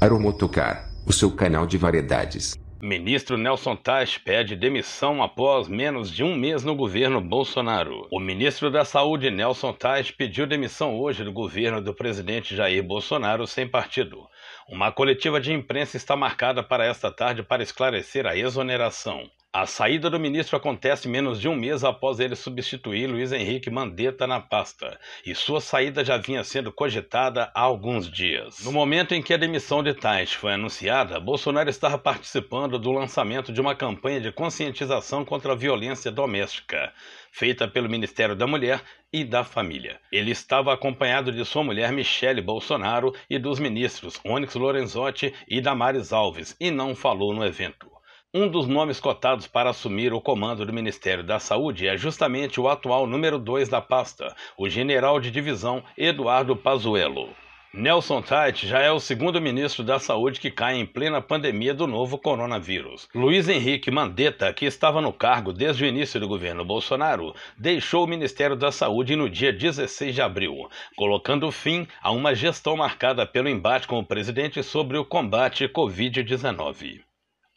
Aromotocar, o seu canal de variedades. Ministro Nelson Taj pede demissão após menos de um mês no governo Bolsonaro. O ministro da Saúde, Nelson Taj, pediu demissão hoje do governo do presidente Jair Bolsonaro sem partido. Uma coletiva de imprensa está marcada para esta tarde para esclarecer a exoneração. A saída do ministro acontece menos de um mês após ele substituir Luiz Henrique Mandetta na pasta, e sua saída já vinha sendo cogitada há alguns dias. No momento em que a demissão de Tais foi anunciada, Bolsonaro estava participando do lançamento de uma campanha de conscientização contra a violência doméstica, feita pelo Ministério da Mulher e da Família. Ele estava acompanhado de sua mulher Michele Bolsonaro e dos ministros Onyx Lorenzotti e Damares Alves, e não falou no evento. Um dos nomes cotados para assumir o comando do Ministério da Saúde é justamente o atual número 2 da pasta, o general de divisão Eduardo Pazuello. Nelson Tait já é o segundo ministro da Saúde que cai em plena pandemia do novo coronavírus. Luiz Henrique Mandetta, que estava no cargo desde o início do governo Bolsonaro, deixou o Ministério da Saúde no dia 16 de abril, colocando fim a uma gestão marcada pelo embate com o presidente sobre o combate à Covid-19.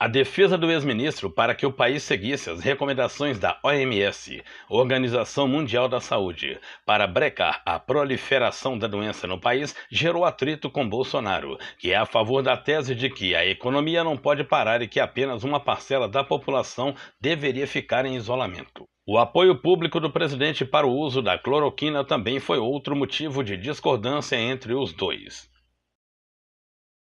A defesa do ex-ministro para que o país seguisse as recomendações da OMS, Organização Mundial da Saúde, para brecar a proliferação da doença no país gerou atrito com Bolsonaro, que é a favor da tese de que a economia não pode parar e que apenas uma parcela da população deveria ficar em isolamento. O apoio público do presidente para o uso da cloroquina também foi outro motivo de discordância entre os dois.